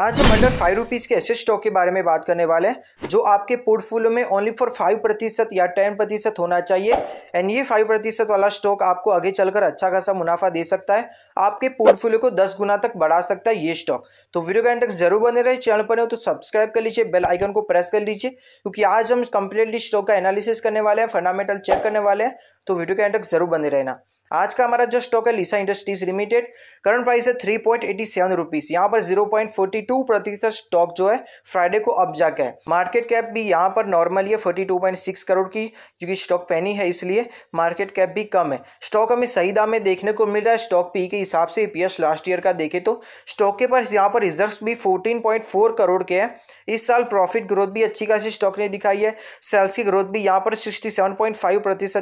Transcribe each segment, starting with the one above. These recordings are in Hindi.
आज हम अंडर फाइव रुपीज़ के ऐसे स्टॉक के बारे में बात करने वाले हैं जो आपके पोर्टफोलियो में ओनली फॉर फाइव प्रतिशत या टेन प्रतिशत होना चाहिए एंड ये फाइव प्रतिशत वाला स्टॉक आपको आगे चलकर अच्छा खासा मुनाफा दे सकता है आपके पोर्टफोलियो को दस गुना तक बढ़ा सकता है ये स्टॉक तो वीडियो का इंडेक्स जरूर बने रहे चैनल पर हो तो सब्सक्राइब कर लीजिए बेल आइकन को प्रेस कर लीजिए क्योंकि आज हम कंप्लीटली स्टॉक का एनालिसिस करने वाले हैं फंडामेंटल चेक करने वाले हैं तो वीडियो का इंडेक्स जरूर बने रहना आज का हमारा जो स्टॉक है Lisa industries limited current price है three point eighty seven rupees यहाँ पर जीरो पॉइंट फोर्टी टू प्रतिशत स्टॉक जो है फ्राइडे को अब जाके है मार्केट कैप भी यहाँ पर नॉर्मल है forty two point six crore की क्योंकि स्टॉक पैनी है इसलिए मार्केट कैप भी कम है स्टॉक हमें सही दाम में देखने को मिल रहा है स्टॉक पी के हिसाब से ई लास्ट ईयर का देखे तो स्टॉक के पास यहाँ पर रिजर्व भी फोर्टीन करोड़ के है इस साल प्रॉफिट ग्रोथ भी अच्छी खासी स्टॉक ने दिखाई है सेल्स की ग्रोथ भी यहाँ पर सिक्सटी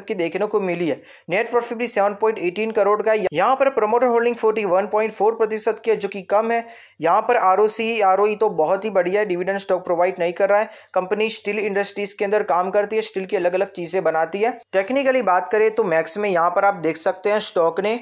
की देखने को मिली है नेट प्रॉफिट भी सेवन 1.18 करोड़ का यहाँ पर प्रमोटर होल्डिंग 41.4 प्रतिशत की है जो कि कम है यहाँ पर आर ओ e तो बहुत ही बढ़िया है डिविडेंड स्टॉक प्रोवाइड नहीं कर रहा है कंपनी स्टील इंडस्ट्रीज के अंदर काम करती है स्टील की अलग अलग चीज़ें बनाती है टेक्निकली बात करें तो मैक्स में यहाँ पर आप देख सकते हैं स्टॉक ने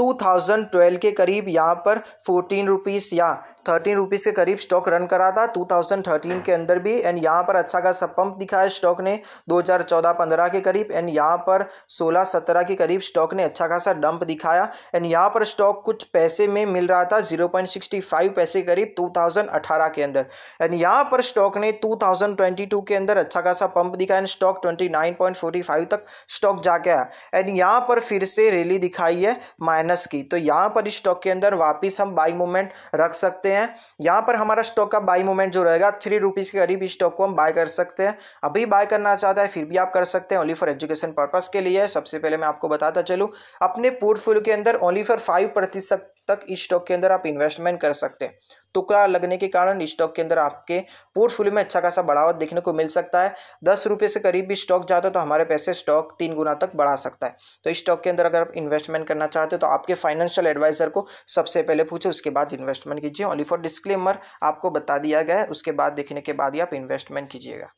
2012 के करीब यहाँ पर फोर्टीन रुपीज़ या थर्टीन रुपीज़ के करीब स्टॉक रन करा था 2013 के अंदर भी एंड यहाँ पर अच्छा खासा पंप दिखाया स्टॉक ने 2014-15 के करीब एंड यहाँ पर 16-17 के करीब स्टॉक ने अच्छा खासा डंप दिखाया एंड यहाँ पर स्टॉक कुछ पैसे में मिल रहा था 0.65 पैसे करीब 2018 के अंदर एंड यहाँ पर स्टॉक ने टू के अंदर अच्छा खासा पंप दिखाया एंड स्टॉक ट्वेंटी तक स्टॉक जाके आया एंड यहाँ पर फिर से रैली दिखाई है माइनस की तो यहाँ पर स्टॉक के अंदर वापिस हम बाई मूवमेंट रख सकते हैं यहाँ पर हमारा स्टॉक का बाई मूवमेंट जो रहेगा थ्री रुपीज़ के करीब स्टॉक को हम बाय कर सकते हैं अभी बाय करना चाहता है फिर भी आप कर सकते हैं ओनली फॉर एजुकेशन पर्पज़ के लिए सबसे पहले मैं आपको बताता चलूँ अपने पोर्टफोलियो के अंदर ओनली फॉर फाइव प्रतिशत तक इस स्टॉक के अंदर आप इन्वेस्टमेंट कर सकते हैं टुकड़ा लगने के कारण स्टॉक के अंदर आपके पोर्टफोलियो में अच्छा खासा बढ़ावा देखने को मिल सकता है दस रुपये से करीब भी स्टॉक जाता है तो हमारे पैसे स्टॉक तीन गुना तक बढ़ा सकता है तो इस स्टॉक के अंदर अगर आप इन्वेस्टमेंट करना चाहते हो तो आपके फाइनेंशियल एडवाइजर को सबसे पहले पूछे उसके बाद इन्वेस्टमेंट कीजिए ओनली फॉर डिस्क्लेमर आपको बता दिया गया है उसके बाद देखने के बाद ही आप इन्वेस्टमेंट कीजिएगा